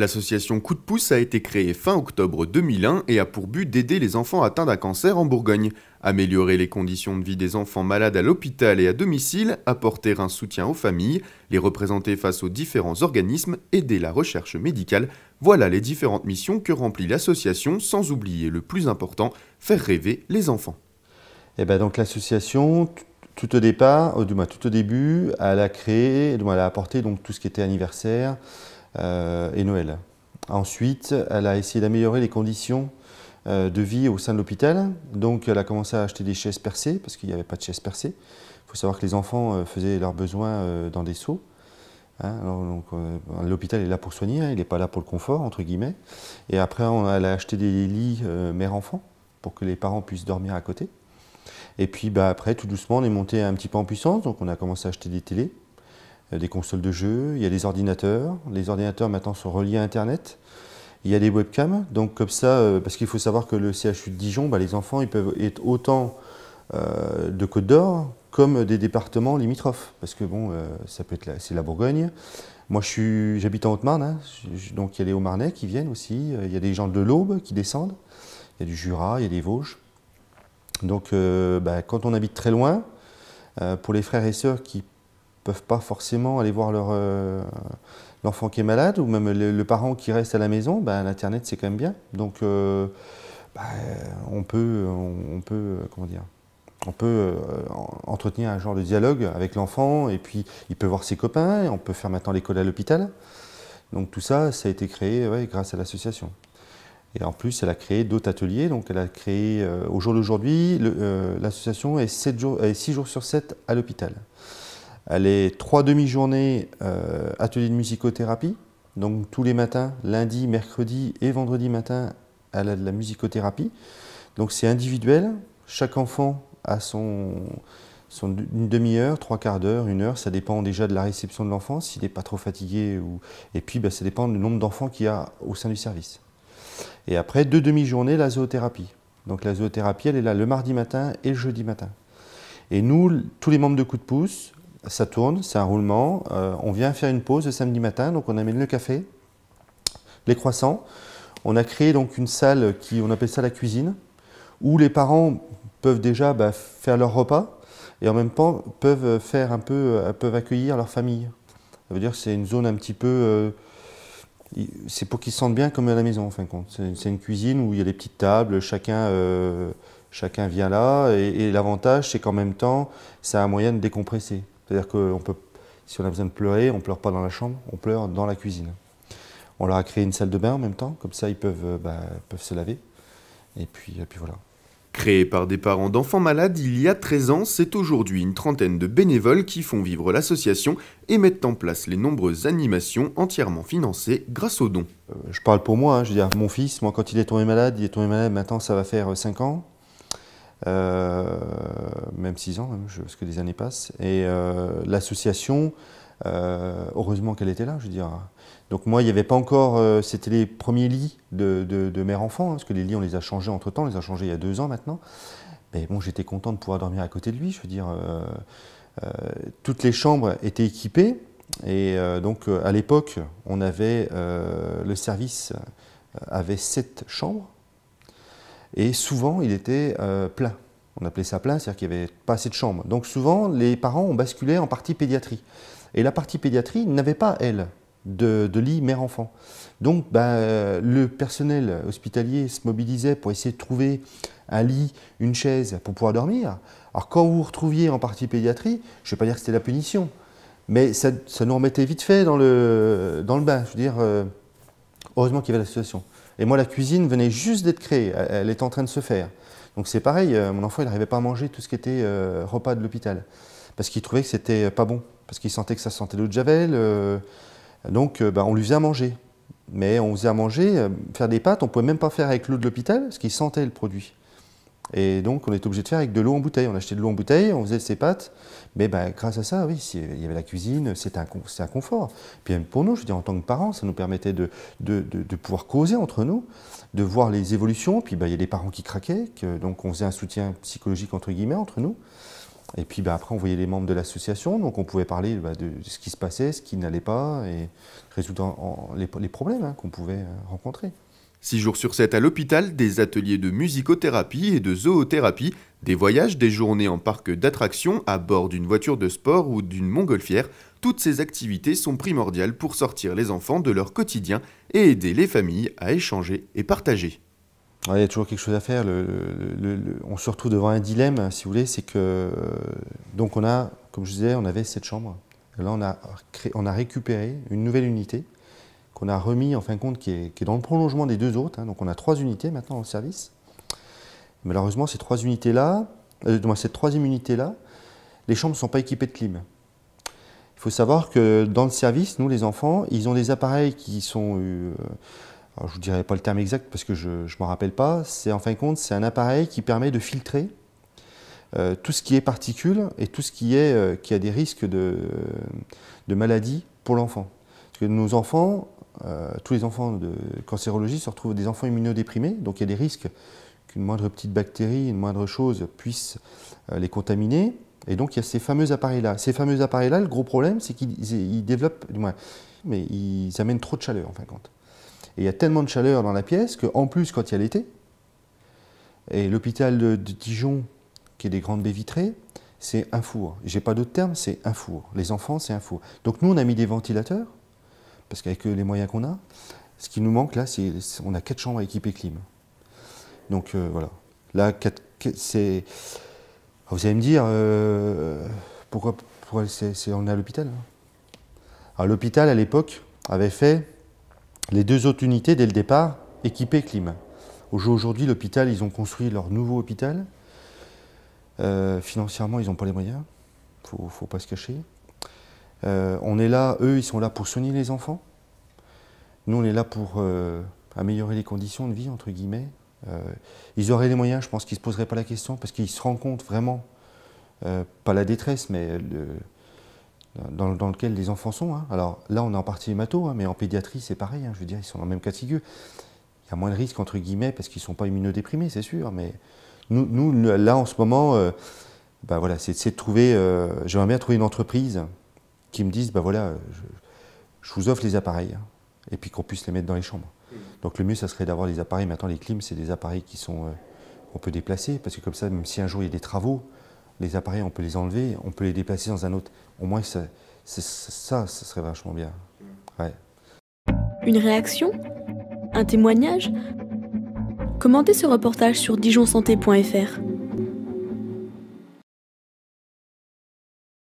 L'association Coup de pouce a été créée fin octobre 2001 et a pour but d'aider les enfants atteints d'un cancer en Bourgogne, améliorer les conditions de vie des enfants malades à l'hôpital et à domicile, apporter un soutien aux familles, les représenter face aux différents organismes, aider la recherche médicale. Voilà les différentes missions que remplit l'association, sans oublier le plus important, faire rêver les enfants. Et eh ben donc l'association, tout au départ, euh, du moins tout au début, elle a créé, elle a apporté donc tout ce qui était anniversaire, euh, et Noël. Ensuite, elle a essayé d'améliorer les conditions euh, de vie au sein de l'hôpital. Donc, elle a commencé à acheter des chaises percées parce qu'il n'y avait pas de chaises percées. Il faut savoir que les enfants euh, faisaient leurs besoins dans des seaux. Hein. l'hôpital est là pour soigner, hein. il n'est pas là pour le confort, entre guillemets. Et après, elle a acheté des lits mère-enfant pour que les parents puissent dormir à côté. Et puis bah, après, tout doucement, on est monté un petit peu en puissance, donc on a commencé à acheter des télés des consoles de jeux, il y a des ordinateurs. Les ordinateurs maintenant sont reliés à Internet. Il y a des webcams, donc comme ça, euh, parce qu'il faut savoir que le CHU de Dijon, bah, les enfants, ils peuvent être autant euh, de Côte d'Or comme des départements limitrophes, parce que bon, euh, ça peut être c'est la Bourgogne. Moi, j'habite en Haute-Marne, hein. donc il y a les Haut-Marnais qui viennent aussi, il y a des gens de l'Aube qui descendent, il y a du Jura, il y a des Vosges. Donc, bah, quand on habite très loin, pour les frères et sœurs qui peuvent pas forcément aller voir leur euh, l'enfant qui est malade ou même le, parent qui reste à la maison, bah, l'internet c'est quand même bien. Donc euh, bah, on peut on, peut euh, comment dire on peut entretenir un genre de dialogue avec l'enfant et puis il peut voir ses copains, et on peut faire maintenant l'école à l'hôpital. Donc tout ça, ça a été créé grâce à l'association. Et en plus, elle a créé d'autres ateliers. Donc elle a créé, au jour d'aujourd'hui, l'association est, jours, est 6 jours sur 7 à l'hôpital. Elle est trois demi-journées euh, atelier de musicothérapie. Donc tous les matins, lundi, mercredi et vendredi matin, elle a de la musicothérapie. Donc c'est individuel. Chaque enfant a son, une demi-heure, trois quarts d'heure, une heure. Ça dépend déjà de la réception de l'enfant, s'il n'est pas trop fatigué. Ou... Et puis bah, ça dépend du nombre d'enfants qu'il y a au sein du service. Et après, deux demi-journées, la zoothérapie. Donc la zoothérapie, elle est là le mardi matin et le jeudi matin. Et nous, tous les membres de Coup de Pouce, ça tourne, c'est un roulement. Euh, on vient faire une pause le samedi matin, donc on amène le café, les croissants. On a créé donc une salle qui, on appelle ça la cuisine, où les parents peuvent déjà bah, faire leur repas et en même temps peuvent faire un peu, euh, peuvent accueillir leur famille. Ça veut dire que c'est une zone un petit peu, euh, c'est pour qu'ils se sentent bien comme à la maison en fin de compte. C'est une cuisine où il y a des petites tables, chacun chacun vient là. Et, l'avantage, c'est qu'en même temps, a un moyen de décompresser. C'est-à-dire que peut, si on a besoin de pleurer, on ne pleure pas dans la chambre, on pleure dans la cuisine. On leur a créé une salle de bain en même temps, comme ça ils peuvent, euh, bah, peuvent se laver. Et puis, puis voilà. Créé par des parents d'enfants malades il y a 13 ans, c'est aujourd'hui une trentaine de bénévoles qui font vivre l'association et mettent en place les nombreuses animations entièrement financées grâce aux dons. Euh, je parle pour moi, hein. je veux dire, mon fils, moi quand il est tombé malade, il est tombé malade, maintenant ça va faire 5 ans. Euh, même six ans, parce que des années passent. Et euh, l'association, euh, heureusement qu'elle était là, je veux dire. Donc moi, il n'y avait pas encore, c'était les premiers lits de, mère-enfant, hein, parce que les lits, on les a changés entre-temps, on les a changés il y a deux ans maintenant. Mais bon, j'étais content de pouvoir dormir à côté de lui, je veux dire. toutes les chambres étaient équipées. Et donc, à l'époque, on avait le service avait sept chambres et souvent, il était euh, plein. On appelait ça plein, c'est-à-dire qu'il n'y avait pas assez de chambres. Donc souvent, les parents ont basculé en partie pédiatrie. Et la partie pédiatrie n'avait pas, elle, de, lit mère-enfant. Donc ben, le personnel hospitalier se mobilisait pour essayer de trouver un lit, une chaise pour pouvoir dormir. Alors quand vous vous retrouviez en partie pédiatrie, je ne vais pas dire que c'était la punition, mais ça, nous remettait vite fait dans le, dans le bain. Je veux dire, euh, heureusement qu'il y avait la situation. Et moi, la cuisine venait juste d'être créée, elle, est en train de se faire. Donc c'est pareil, euh, mon enfant, il n'arrivait pas à manger tout ce qui était euh, repas de l'hôpital, parce qu'il trouvait que c'était pas bon, parce qu'il sentait que ça sentait l'eau de javel. Euh. donc bah, on lui faisait à manger. Mais on faisait à manger, faire des pâtes, on ne pouvait même pas faire avec l'eau de l'hôpital, parce qu'il sentait le produit. Et donc, on était obligé de faire avec de l'eau en bouteille. On achetait de l'eau en bouteille, on faisait ses pâtes. Mais ben, grâce à ça, oui, euh, il y avait la cuisine, c'est un, un, confort. Puis même pour nous, je veux dire, en tant que parents, ça nous permettait de, de, de, pouvoir causer entre nous, de voir les évolutions. Puis ben, il y a des parents qui craquaient, donc on faisait un soutien psychologique entre guillemets entre nous. Et puis ben, après, on voyait les membres de l'association, donc on pouvait parler de, ce qui se passait, ce qui n'allait pas, et résoudre les, problèmes hein, qu'on pouvait euh, rencontrer. 6 jours sur 7 à l'hôpital, des ateliers de musicothérapie et de zoothérapie, des voyages, des journées en parc d'attractions, à bord d'une voiture de sport ou d'une montgolfière, toutes ces activités sont primordiales pour sortir les enfants de leur quotidien et aider les familles à échanger et partager. Il y a toujours quelque chose à faire. on se retrouve devant un dilemme, si vous voulez, c'est que euh, donc on a, comme je disais, on avait cette chambre. Là, on a récupéré une nouvelle unité qu'on a remis en fin de compte, qui est, dans le prolongement des deux autres. Hein. donc on a trois unités maintenant en service. Malheureusement, ces trois unités-là, euh, cette troisième unité-là, les chambres ne sont pas équipées de clim. Il faut savoir que dans le service, nous les enfants, ils ont des appareils qui sont, euh, je ne dirai pas le terme exact parce que je ne m'en rappelle pas, c'est en fin de compte, c'est un appareil qui permet de filtrer euh, tout ce qui est particules et tout ce qui, est, euh, qui a des risques de, de maladie pour l'enfant. Parce que nos enfants, euh, tous les enfants de cancérologie se retrouvent des enfants immunodéprimés, donc il y a des risques qu'une moindre petite bactérie, une moindre chose puisse euh, les contaminer. Et donc il y a ces fameux appareils-là. Ces fameux appareils-là, le gros problème, c'est qu'ils développent, du moins, mais ils amènent trop de chaleur en fin de Et il y a tellement de chaleur dans la pièce qu'en plus, quand il y a l'été, et l'hôpital de, Dijon, qui est des grandes baies vitrées, c'est un four. J'ai pas d'autre terme, c'est un four. Les enfants, c'est un four. Donc nous, on a mis des ventilateurs parce qu'avec euh, les moyens qu'on a, ce qui nous manque là, c'est on a quatre chambres à équiper clim. Donc euh, voilà. Là, c'est. Ah, vous allez me dire, euh, pourquoi, pourquoi on est à l'hôpital hein. Alors l'hôpital, à l'époque, avait fait les deux autres unités dès le départ équipées clim. Aujourd'hui, l'hôpital, ils ont construit leur nouveau hôpital. financièrement, ils n'ont pas les moyens. Il ne faut pas se cacher. Euh, on est là, eux, ils sont là pour soigner les enfants. Nous, on est là pour euh, améliorer les conditions de vie, entre guillemets. Euh, ils auraient les moyens, je pense qu'ils ne se poseraient pas la question, parce qu'ils se rendent compte vraiment, pas la détresse, mais dans, lequel les enfants sont. Hein. Alors là, on est en partie hémato, hein, mais en pédiatrie, c'est pareil. Hein, je veux dire, ils sont dans le même cas de Il y a moins de risques, entre guillemets, parce qu'ils ne sont pas immunodéprimés, c'est sûr. Mais nous, là, en ce moment, bah voilà, c'est de trouver. J'aimerais bien trouver une entreprise qui me disent, bah voilà, euh, je, vous offre les appareils, hein, et puis qu'on puisse les mettre dans les chambres. Donc le mieux, ça serait d'avoir les appareils. Maintenant, les clims, c'est des appareils qui sont, euh, on peut déplacer, parce que comme ça, même si un jour il y a des travaux, les appareils, on peut les enlever, on peut les déplacer dans un autre. Au moins, ça, ça, serait vachement bien. Mm. Une réaction Un témoignage Commentez ce reportage sur dijonsanté.fr.